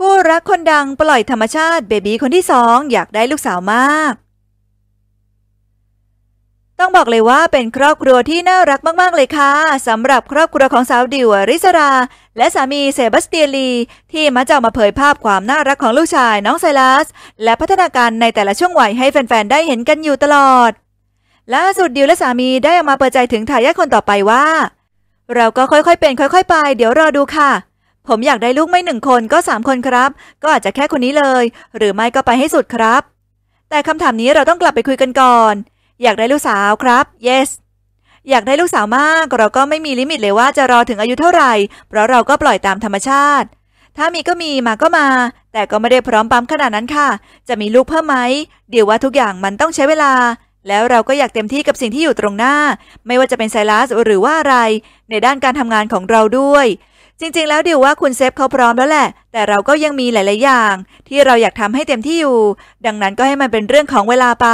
คู่รักคนดังปล่อยธรรมชาติเบบีคนที่สองอยากได้ลูกสาวมาก ต้องบอกเลยว่าเป็นครอบครัวที่น่ารักมากๆเลยค่ะสำหรับครอบครัวของสาวดิวอริสรา และสามีเซบาสเตียลีที่มาจะมาเผยภาพความน่ารักของลูกชายน้องไซลัสและพัฒนาการในแต่ละช่วงวัยให้แฟน ๆ ได้เห็นกันอยู่ตลอดล่าสุดดิวและสามีได้ออกมาเปิดใจถึงทายาทคนต่อไปว่า เราก็ค่อยๆ เป็นค่อย ๆ ไป เดี๋ยวรอดูค่ะผมอยากได้ลูกไม่หนึ่งคนก็สามคนครับ ก็อาจจะแค่คนนี้เลย หรือไม่ก็ไปให้สุดครับ แต่คำถามนี้เราต้องกลับไปคุยกันก่อน อยากได้ลูกสาวครับ yes อยากได้ลูกสาวมากเราก็ไม่มีลิมิตเลยว่าจะรอถึงอายุเท่าไหร่เพราะเราก็ปล่อยตามธรรมชาติ ถ้ามีก็มีมาก็มา แต่ก็ไม่ได้พร้อมปั๊มขนาดนั้นค่ะ จะมีลูกเพิ่มไหมเดี๋ยวว่าทุกอย่างมันต้องใช้เวลา แล้วเราก็อยากเต็มที่กับสิ่งที่อยู่ตรงหน้า ไม่ว่าจะเป็นไซรัสหรือว่าอะไร ในด้านการทำงานของเราด้วยจริงๆ แล้วดิวว่าคุณเซฟเขาพร้อมแล้วแหละ แต่เราก็ยังมีหลายๆ อย่างที่เราอยากทำให้เต็มที่อยู่ ดังนั้นก็ให้มันเป็นเรื่องของเวลาไป